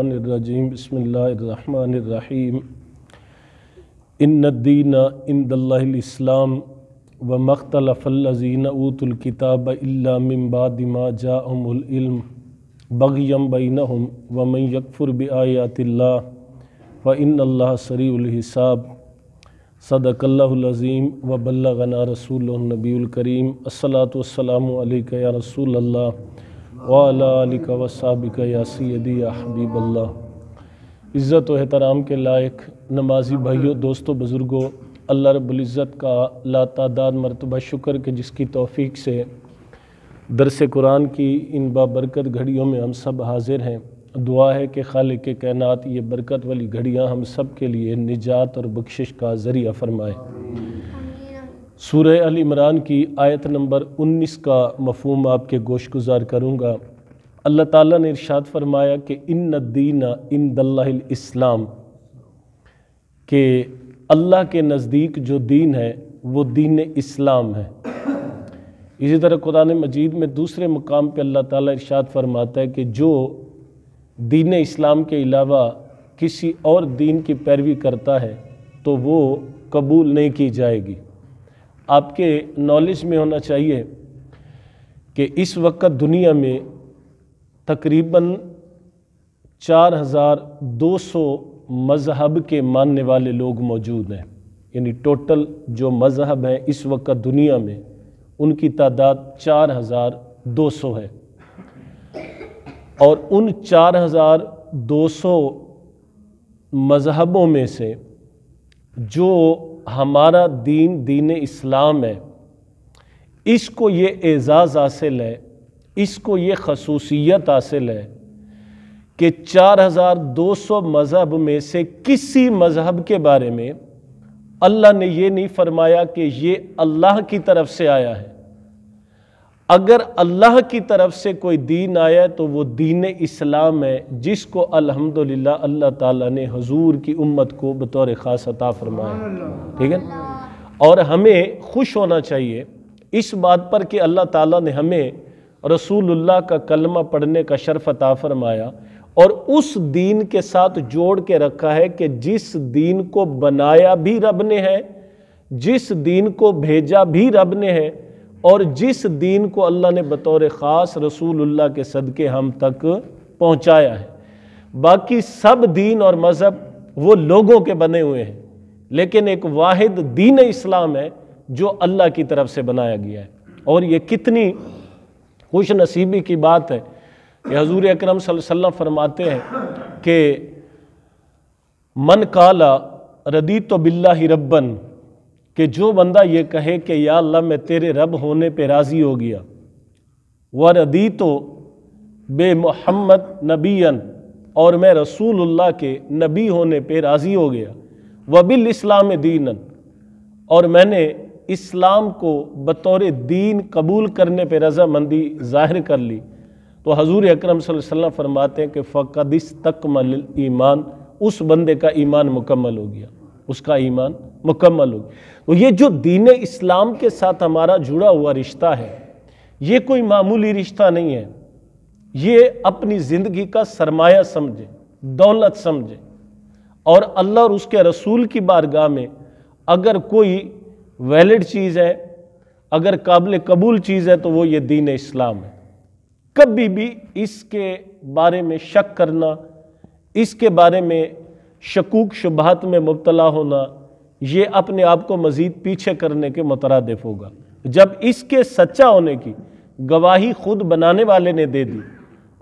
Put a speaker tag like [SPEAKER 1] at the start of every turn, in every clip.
[SPEAKER 1] रजीम बसमीम इन्दीन इंदल्लाम व मख्तलफ़ल्लिन ऊतलकिताब इलाम्बादिमा जाम बगयम बैनहम व मैं यकफ़ुर बयातिल्ला व इन्ला सरीसाब सदकल्लाज़ीम व बल्लगना रसूल नबील करीम अस्सलात वसलाम या रसूल अल्लाह वालिक वसाबिक या सैदी या हबीब अल्लाह इज़्ज़त व एहतराम के लायक नमाजी भाइयों दोस्तों बुज़ुर्गों अल्लाह रबुल्ज़त का लातादाद मरतबा शुक्र के जिसकी तोफ़ी से दरस कुरान की इन बाबरकत घड़ियों में हम सब हाजिर हैं दुआ है कि खाल के कैनात ये बरकत वाली घड़ियाँ हम सब के लिए निजात और बख्शिश का ज़रिया फ़रमाएँ सूर्य अल की आयत नंबर 19 का मफहम आपके गोश गुजार करूँगा अल्लाह ताला ने इरशाद फरमाया कि इन दीना इन दल्लाम के अल्लाह के नज़दीक जो दीन है वो दीन इस्लाम है इसी तरह कुरान मजीद में दूसरे मुकाम पे अल्लाह ताला इरशाद फरमाता है कि जो दीन इस्लाम के अलावा किसी और दीन की पैरवी करता है तो वो कबूल नहीं की जाएगी आपके नॉलेज में होना चाहिए कि इस वक्त दुनिया में तकरीबन 4,200 मज़हब के मानने वाले लोग मौजूद हैं यानी टोटल जो मज़हब हैं इस वक्त दुनिया में उनकी तादाद 4,200 है और उन 4,200 मज़हबों में से जो हमारा दीन दीन इस्लाम है इसको ये एज़ाज़ हासिल है इसको ये खसूसियत हासिल है कि 4200 मज़हब में से किसी मज़हब के बारे में अल्लाह ने ये नहीं फरमाया कि ये अल्लाह की तरफ से आया है अगर अल्लाह की तरफ से कोई दीन आया तो वो दीन इस्लाम है जिसको अल्हम्दुलिल्लाह अल्लाह ताला ने हजूर की उम्मत को बतौर ख़ास अता फरमाया ठीक है और हमें खुश होना चाहिए इस बात पर कि अल्लाह ताला ने हमें रसूलुल्लाह का कलमा पढ़ने का शर्फ अता फरमाया और उस दीन के साथ जोड़ के रखा है कि जिस दीन को बनाया भी रब ने है जिस दीन को भेजा भी रब ने है और जिस दीन को अल्लाह ने बतौर ख़ास रसूलुल्लाह के सदक़े हम तक पहुँचाया है बाकी सब दीन और मज़हब वो लोगों के बने हुए हैं लेकिन एक वाहिद दीन इस्लाम है जो अल्लाह की तरफ से बनाया गया है और ये कितनी खुश नसीबी की बात है कि हजूर अक्रम फरमाते हैं कि मन काला रदी तो बिल्ला ही रब्बन कि जो बंदा ये कहे कि या अल्लाह मैं तेरे रब होने पे राज़ी हो गया व रदी तो बे मोहम्मद नबीन और मैं रसूलुल्लाह के नबी होने पे राज़ी हो गया वबिल इस्लाम दीनन और मैंने इस्लाम को बतौर दीन कबूल करने पे रजामंदी जाहिर कर ली तो हजूर अक्रम फरमाते हैं कि फ़कदिस तकमल ईमान उस बंदे का ईमान मुकम्मल हो गया उसका ईमान मुकम्मल हो गया तो ये जो दीन इस्लाम के साथ हमारा जुड़ा हुआ रिश्ता है ये कोई मामूली रिश्ता नहीं है ये अपनी ज़िंदगी का सरमाया समझे दौलत समझें और अल्लाह और उसके रसूल की बारगाह में अगर कोई वैलिड चीज़ है अगर काबिल कबूल चीज़ है तो वो ये दीन इस्लाम है कभी भी इसके बारे में शक करना इसके बारे में शकूक शुबहत में मुबतला होना ये अपने आप को मज़ीद पीछे करने के मुतरदफ होगा जब इसके सच्चा होने की गवाही खुद बनाने वाले ने दे दी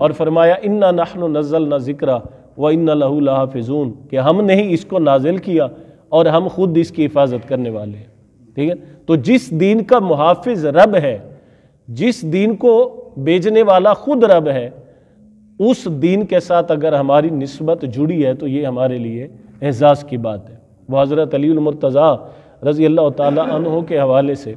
[SPEAKER 1] और फरमाया इन्ना नखन नज़ल न ज़िक्रा व इन्ना ला फ़िजून कि हमने ही इसको नाजिल किया और हम खुद इसकी हिफाजत करने वाले हैं ठीक है तो जिस दीन का मुहाफ़ रब है जिस दीन को बेचने वाला खुद रब है उस दीन के साथ अगर हमारी नस्बत जुड़ी है तो ये हमारे लिए एजाज़ की बात है अली अलीमरतज़ा रज़ी अल्लाह तहों के हवाले से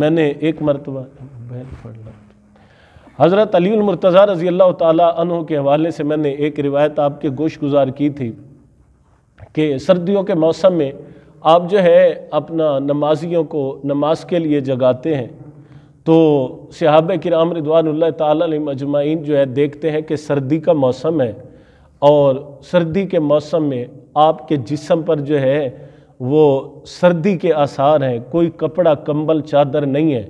[SPEAKER 1] मैंने एक मरतबा बहन पढ़ ला हज़रत अलीमरतज़ा रज़ी अल्लाह तहों के हवाले से मैंने एक रिवायत आपके गोश गुजार की थी कि सर्दियों के मौसम में आप जो है अपना नमाजियों को नमाज के लिए जगाते हैं तो सहाब कराम रिदवान तजमाइन जो है देखते हैं कि सर्दी का मौसम है और सर्दी के मौसम में आपके जिसम पर जो है वो सर्दी के आसार हैं कोई कपड़ा कंबल चादर नहीं है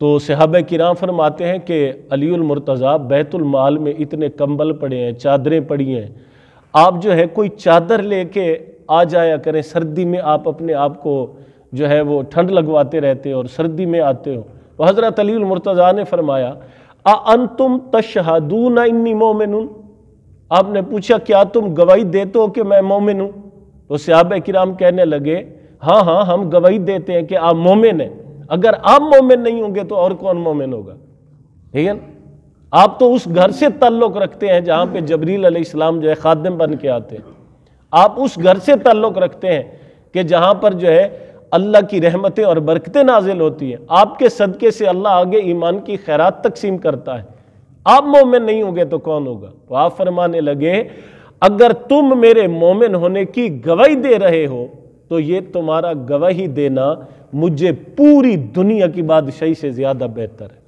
[SPEAKER 1] तो सहाब किराम फरमाते हैं कि अलीमरतज़ा बैतुलमाल में इतने कंबल पड़े हैं चादरें पड़ी हैं आप जो है कोई चादर लेके आ जाया करें सर्दी में आप अपने आप को जो है वो ठंड लगवाते रहते हो और सर्दी में आते हो तो हज़रत अलीमरतज़ा ने फरमाया आ अन तशहदून इन्नी मोमिन आपने पूछा क्या तुम गवाही देते हो कि मैं मोमिन हूँ तो सहाब किराम कहने लगे हाँ हाँ हम गवाही देते हैं कि आप मोमिन हैं अगर आप मोमिन नहीं होंगे तो और कौन मोमिन होगा ठीक है ना आप तो उस घर से ताल्लुक़ रखते हैं जहाँ पे जबरील इस्लाम जो है खादम बन के आते हैं आप उस घर से ताल्लुक़ रखते हैं कि जहाँ पर जो है अल्लाह की रहमतें और बरकतें नाजिल होती हैं आपके सदक़े से अल्लाह आगे ईमान की खैरात तकसीम करता है आप मोमिन नहीं होंगे तो कौन होगा तो आप फरमाने लगे अगर तुम मेरे मोमिन होने की गवाही दे रहे हो तो ये तुम्हारा गवाही देना मुझे पूरी दुनिया की बादशाही से ज्यादा बेहतर है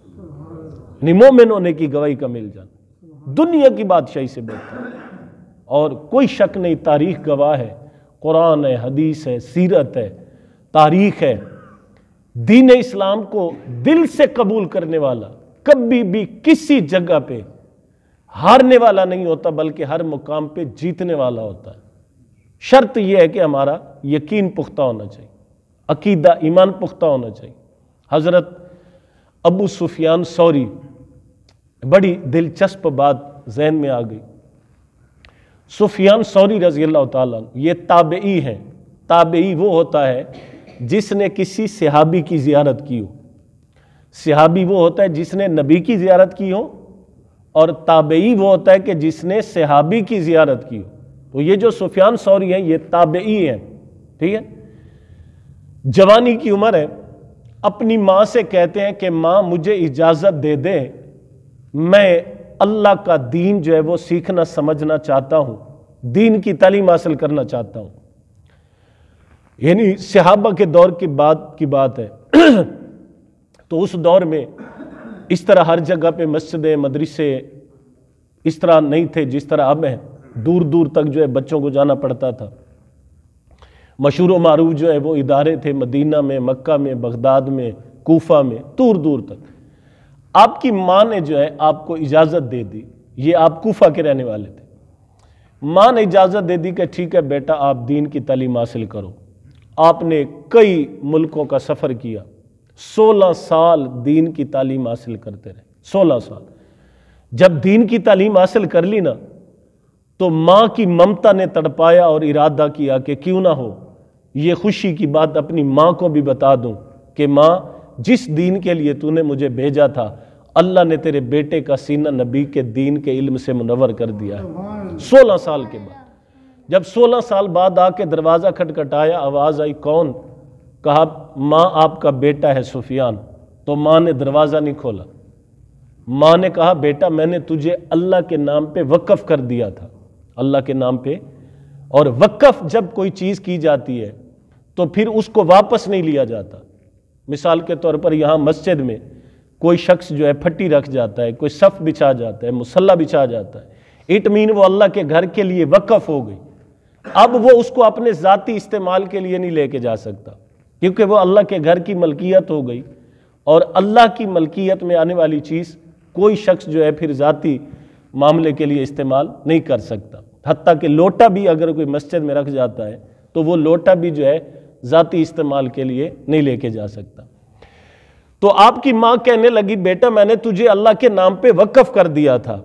[SPEAKER 1] निमोमिन होने की गवाही का मिल जाना दुनिया की बादशाही से बेहतर है और कोई शक नहीं तारीख गवाह है कुरान है हदीस है सीरत है तारीख है दीन इस्लाम को दिल से कबूल करने वाला कभी भी किसी जगह पे हारने वाला नहीं होता बल्कि हर मुकाम पे जीतने वाला होता है शर्त यह है कि हमारा यकीन पुख्ता होना चाहिए अकीदा ईमान पुख्ता होना चाहिए हज़रत अबू सुफियान सौरी बड़ी दिलचस्प बात जहन में आ गई सुफियान सौरी रजी अल्लाह ताली ताबई हैं ताबेई वो होता है जिसने किसी सहाबी की जियारत की हो सिहाबी वो होता है जिसने नबी की जियारत की हो और ताबई वो होता है कि जिसने सिहाबी की जियारत की हो तो ये जो सुफियान सौरी हैं ये ताबई हैं ठीक है जवानी की उम्र है अपनी माँ से कहते हैं कि माँ मुझे इजाज़त दे दे मैं अल्लाह का दीन जो है वो सीखना समझना चाहता हूँ दीन की तालीम हासिल करना चाहता हूँ यानी सिहाबा के दौर की बात की बात है तो उस दौर में इस तरह हर जगह पे मस्जिदें मदरसे इस तरह नहीं थे जिस तरह अब हैं दूर दूर तक जो है बच्चों को जाना पड़ता था मशहूर व मरूफ जो है वो इदारे थे मदीना में मक्का में बगदाद में कोफा में दूर दूर तक आपकी माँ ने जो है आपको इजाज़त दे दी ये आप कोफा के रहने वाले थे माँ ने इजाज़त दे दी कि ठीक है बेटा आप दीन की तालीम हासिल करो आपने कई मुल्कों का सफ़र किया सोलह साल दीन की तालीम हासिल करते रहे सोलह साल जब दीन की तालीम हासिल कर ली ना तो माँ की ममता ने तड़पाया और इरादा किया कि क्यों ना हो ये खुशी की बात अपनी माँ को भी बता दूँ कि माँ जिस दीन के लिए तूने मुझे भेजा था अल्लाह ने तेरे बेटे का सीना नबी के दीन के इल्म से मुनवर कर दिया है सोलह साल के बाद जब सोलह साल बाद आके दरवाज़ा खटखटाया आवाज़ आई कौन कहा माँ आपका बेटा है सुफियान तो माँ ने दरवाज़ा नहीं खोला माँ ने कहा बेटा मैंने तुझे अल्लाह के नाम पे वक्फ़ कर दिया था अल्लाह के नाम पे और वक्फ़ जब कोई चीज़ की जाती है तो फिर उसको वापस नहीं लिया जाता मिसाल के तौर पर यहाँ मस्जिद में कोई शख्स जो है फट्टी रख जाता है कोई सफ़ बिछा जाता है मुसल्ला बिछा जाता है इट मीन वो अल्लाह के घर के लिए वक्फ़ हो गई अब वो उसको अपने ज़ाती इस्तेमाल के लिए नहीं लेके जा सकता क्योंकि वो अल्लाह के घर की मलकियत हो गई और अल्लाह की मलकियत में आने वाली चीज़ कोई शख्स जो है फिर ज़ाती मामले के लिए इस्तेमाल नहीं कर सकता हती कि लोटा भी अगर कोई मस्जिद में रख जाता है तो वो लोटा भी जो है ज़ाती इस्तेमाल के लिए नहीं लेके जा सकता तो आपकी माँ कहने लगी बेटा मैंने तुझे अल्लाह के नाम पे वक्फ कर दिया था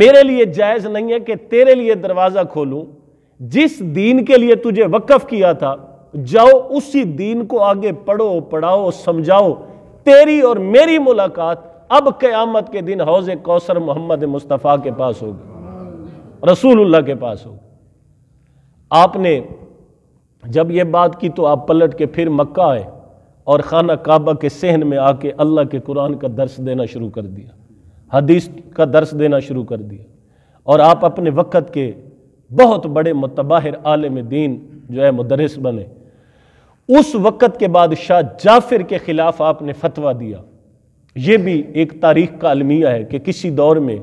[SPEAKER 1] मेरे लिए जायज़ नहीं है कि तेरे लिए दरवाज़ा खोलूँ जिस दीन के लिए तुझे वक्फ किया था जाओ उसी दीन को आगे पढ़ो पढ़ाओ समझाओ तेरी और मेरी मुलाकात अब क़यामत के दिन हौज कौसर मोहम्मद मुस्तफ़ा के पास होगी रसूलुल्लाह के पास होगी आपने जब ये बात की तो आप पलट के फिर मक्का आए और खाना काबा के सहन में आके अल्लाह के कुरान का दर्श देना शुरू कर दिया हदीस का दर्स देना शुरू कर दिया और आप अपने वक़्त के बहुत बड़े मतबाहिर आलम दीन जो है मदरस बने उस वक़्त के बादशाह जाफिर के ख़िलाफ़ आपने फतवा दिया ये भी एक तारीख का अलमिया है कि किसी दौर में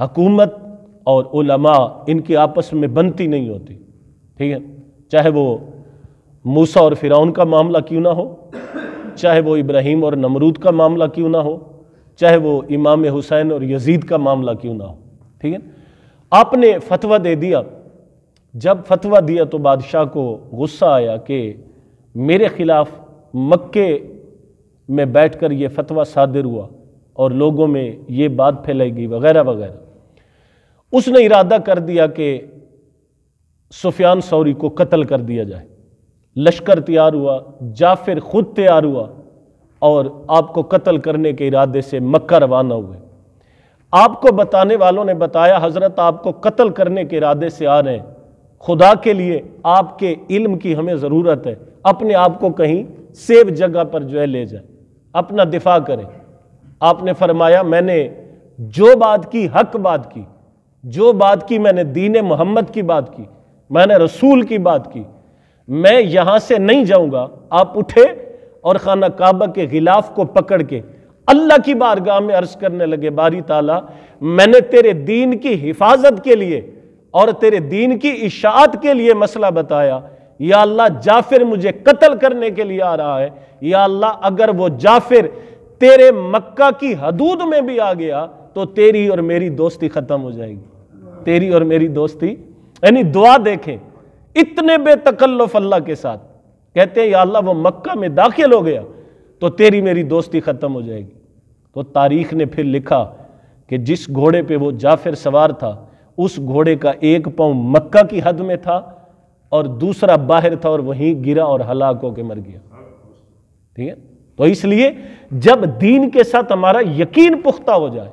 [SPEAKER 1] हकूमत और उलमा इनकी आपस में बनती नहीं होती ठीक है चाहे वो मूसा और फिराउन का मामला क्यों ना हो चाहे वो इब्राहिम और नमरूद का मामला क्यों ना हो चाहे वो इमाम हुसैन और यजीद का मामला क्यों ना हो ठीक है आपने फतवा दे दिया जब फतवा दिया तो बादशाह को गुस्सा आया कि मेरे ख़िलाफ़ मक्के में बैठकर ये फतवा सादिर हुआ और लोगों में ये बात फैलेगी वगैरह वगैरह उसने इरादा कर दिया कि सुफियान सौरी को कत्ल कर दिया जाए लश्कर तैयार हुआ जाफिर खुद तैयार हुआ और आपको कत्ल करने के इरादे से मक्का रवाना हुए आपको बताने वालों ने बताया हज़रत आपको कत्ल करने के इरादे से आ रहे हैं खुदा के लिए आपके इल्म की हमें ज़रूरत है अपने आप को कहीं सेव जगह पर जो है ले जाए अपना दिफा करें आपने फरमाया मैंने जो बात की हक बात की जो बात की मैंने दीन मोहम्मद की बात की मैंने रसूल की बात की मैं यहाँ से नहीं जाऊँगा आप उठे और खाना काबा के गिलाफ को पकड़ के अल्लाह की बारगाह में अर्ज करने लगे बारी ताला मैंने तेरे दीन की हिफाजत के लिए और तेरे दीन की इशात के लिए मसला बताया या अल्लाह जाफिर मुझे कत्ल करने के लिए आ रहा है या अल्लाह अगर वो जाफिर तेरे मक्का की हदूद में भी आ गया तो तेरी और मेरी दोस्ती खत्म हो जाएगी तेरी और मेरी दोस्ती यानी दुआ देखें इतने बेतकल्लफ अल्लाह के साथ कहते हैं या अल्लाह वो मक्का में दाखिल हो गया तो तेरी मेरी दोस्ती खत्म हो जाएगी तो तारीख ने फिर लिखा कि जिस घोड़े पे वो जाफिर सवार था उस घोड़े का एक पाँव मक्का की हद में था और दूसरा बाहर था और वहीं गिरा और हलाक होकर मर गया ठीक है तो इसलिए जब दीन के साथ हमारा यकीन पुख्ता हो जाए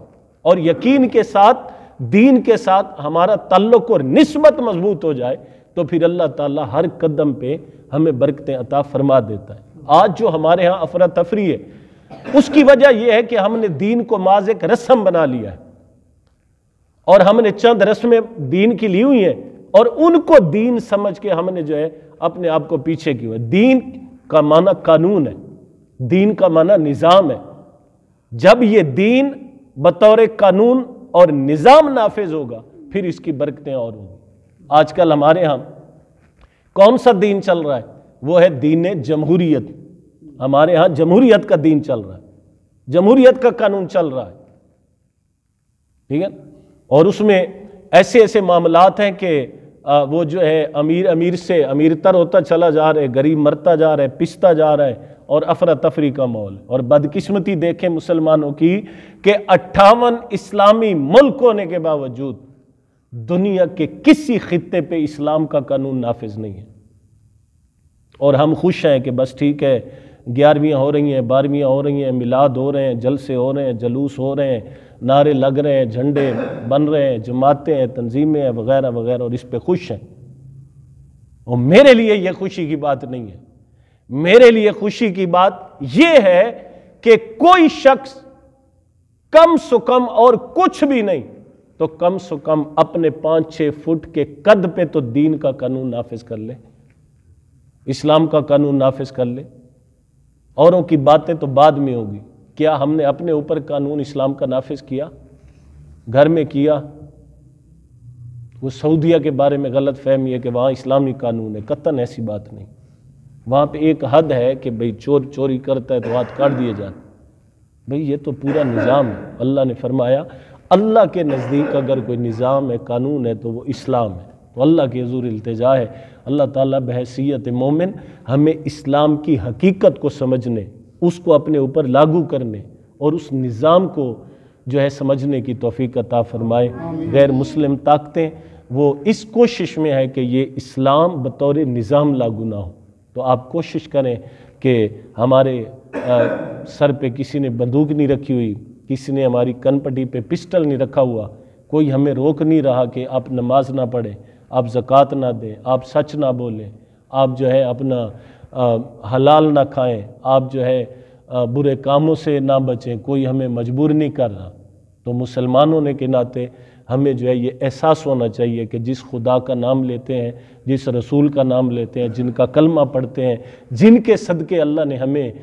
[SPEAKER 1] और यकीन के साथ दीन के साथ हमारा तल्लुक और नस्बत मजबूत हो जाए तो फिर अल्लाह ताला हर कदम पे हमें बरकतें अता फरमा देता है आज जो हमारे यहाँ अफरा तफरी है उसकी वजह यह है कि हमने दीन को माज एक रस्म बना लिया है और हमने चंद रस्में दीन की ली हुई हैं और उनको दीन समझ के हमने जो है अपने आप को पीछे किया दीन का माना कानून है दीन का माना निज़ाम है जब ये दीन बतौर कानून और निज़ाम नाफिज होगा फिर इसकी बरकतें और होंगी आजकल हमारे यहाँ कौन सा दीन चल रहा है वो है दीन जमहूरियत हमारे यहाँ जमहूरियत का दीन चल रहा है जमहूरियत का कानून चल रहा है ठीक है और उसमें ऐसे ऐसे मामलात हैं कि वो जो है अमीर अमीर से अमीर तर होता चला जा रहा है गरीब मरता जा रहा है पिसता जा रहा है और अफरा तफरी का माहौल और बदकिस्मती देखें मुसलमानों की कि अट्ठावन इस्लामी मुल्क होने के बावजूद दुनिया के किसी खत्े पर इस्लाम का कानून नाफिज नहीं है और हम खुश हैं कि बस ठीक है ग्यारहवीं हो रही हैं बारहवीं हो रही हैं मिलाद हो रहे हैं जलसे हो रहे हैं जलूस हो रहे हैं नारे लग रहे हैं झंडे बन रहे हैं जमाते हैं तंजीमें हैं वगैरह वगैरह और इस पर खुश हैं और मेरे लिए यह खुशी की बात नहीं है मेरे लिए खुशी की बात यह है कि कोई शख्स कम से कम और कुछ भी नहीं तो कम से कम अपने पांच छह फुट के कद पे तो दीन का कानून नाफिज कर ले इस्लाम का कानून नाफिज कर ले औरों की बातें तो बाद में होगी क्या हमने अपने ऊपर कानून इस्लाम का नाफिज किया घर में किया वो सऊदिया के बारे में गलत फहमी है कि वहाँ इस्लामी कानून है कतन ऐसी बात नहीं वहाँ पे एक हद है कि भाई चोर चोरी करता है तो हाथ काट दिए जाते भाई ये तो पूरा निज़ाम है अल्लाह ने फरमाया अल्लाह के नज़दीक अगर कोई निज़ाम है कानून है तो वो इस्लाम है तो अल्लाह के हजूर अल्तजा है अल्लाह ताला बहसीत मोमिन हमें इस्लाम की हकीकत को समझने उसको अपने ऊपर लागू करने और उस निज़ाम को जो है समझने की तोफ़ी अता फ़रमाए गैर मुस्लिम ताकतें वो इस कोशिश में है कि ये इस्लाम बतौर निज़ाम लागू ना हो तो आप कोशिश करें कि हमारे आ, सर पे किसी ने बंदूक नहीं रखी हुई किसी ने हमारी कनपटी पे पिस्टल नहीं रखा हुआ कोई हमें रोक नहीं रहा कि आप नमाज ना पढ़ें आप जक़ात ना दें आप सच ना बोलें आप जो है अपना हलाल ना खाएं आप जो है बुरे कामों से ना बचें कोई हमें मजबूर नहीं कर रहा तो मुसलमान होने के नाते हमें जो है ये एहसास होना चाहिए कि जिस खुदा का नाम लेते हैं जिस रसूल का नाम लेते हैं जिनका कलमा पढ़ते हैं जिनके सदक़े अल्लाह ने हमें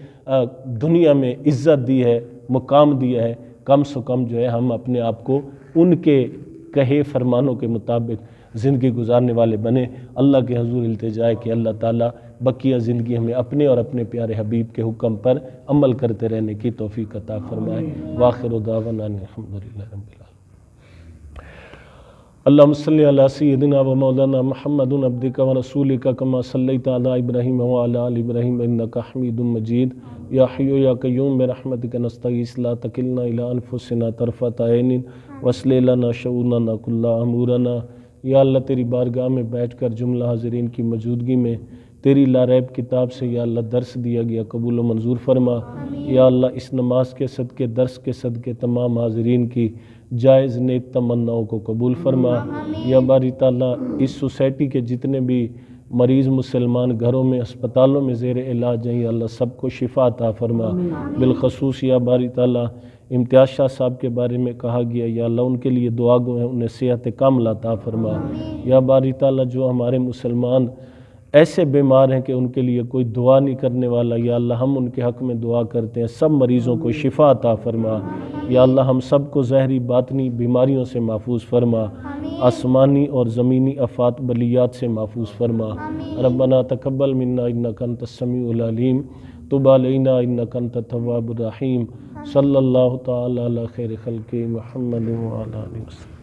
[SPEAKER 1] दुनिया में इज़्ज़त दी है मुकाम दिया है कम से कम जो है हम अपने आप को उनके कहे फरमानों के मुताबिक ज़िंदगी गुजारने वाले बने अल्लाह के हजूर है कि अल्लाह ताला बकिया ज़िंदगी हमें अपने और अपने प्यारे हबीब के हुक्म पर अमल करते रहने की तोफ़ी अता फरमाए वाखिर दावन अलहमदिल्ला अल्लाम व मौलाना महमद अब्दिक व रसूल का कमा सल्ला इब्राहिम इब्राहिम का हमीद मजीद या हयो या क्यूम में रहमत के नस्तला तकिलना अलाफुसना तरफ़त आन वसलना शऊना नकुल्ला अमूराना या अल्लाह तेरी बारगाह में बैठ कर जुमला हाजरीन की मौजूदगी में तेरी लारैब किताब से या अल्लाह दर्स दिया गया कबूल मंजूर फरमा या अल्लाह इस नमाज के सदक़े दर्स के सदक़े तमाम हाजरीन की जायज़ नेक तमन्नाओं को कबूल फरमा या बारी ताला इस सोसाइटी के जितने भी मरीज़ मुसलमान घरों में अस्पतालों में जेर इलाज हैं या अल्लाह सबको शिफा ता फरमा बिलखसूस या बारी ताला इम्तियाज़ शाह साहब के बारे में कहा गया या अल्लाह उनके लिए दुआ गो हैं उन्हें सेहत काम लाता फरमा या बारी ताला जो हमारे मुसलमान ऐसे बीमार हैं कि उनके लिए कोई दुआ नहीं करने वाला या अल्लाह हम उनके हक़ में दुआ करते हैं सब मरीज़ों को शिफा अता फरमा या अल्लाह हम सब को जहरी बातनी बीमारियों से महफूज फरमा आसमानी और ज़मीनी अफात बलियात से महफूज फरमा रबना तकबल मन्ना इन्ना कन तसमीम तुबालना इन्ना कन तवाबरहीम सल्ला तैर खल के महमद